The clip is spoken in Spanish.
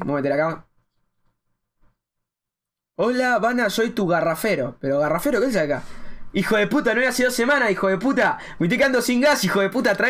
Vamos a meter acá. Hola, Vana, soy tu garrafero. Pero garrafero, ¿qué es acá? Hijo de puta, no había hace dos semanas, hijo de puta. Me estoy quedando sin gas, hijo de puta. Trae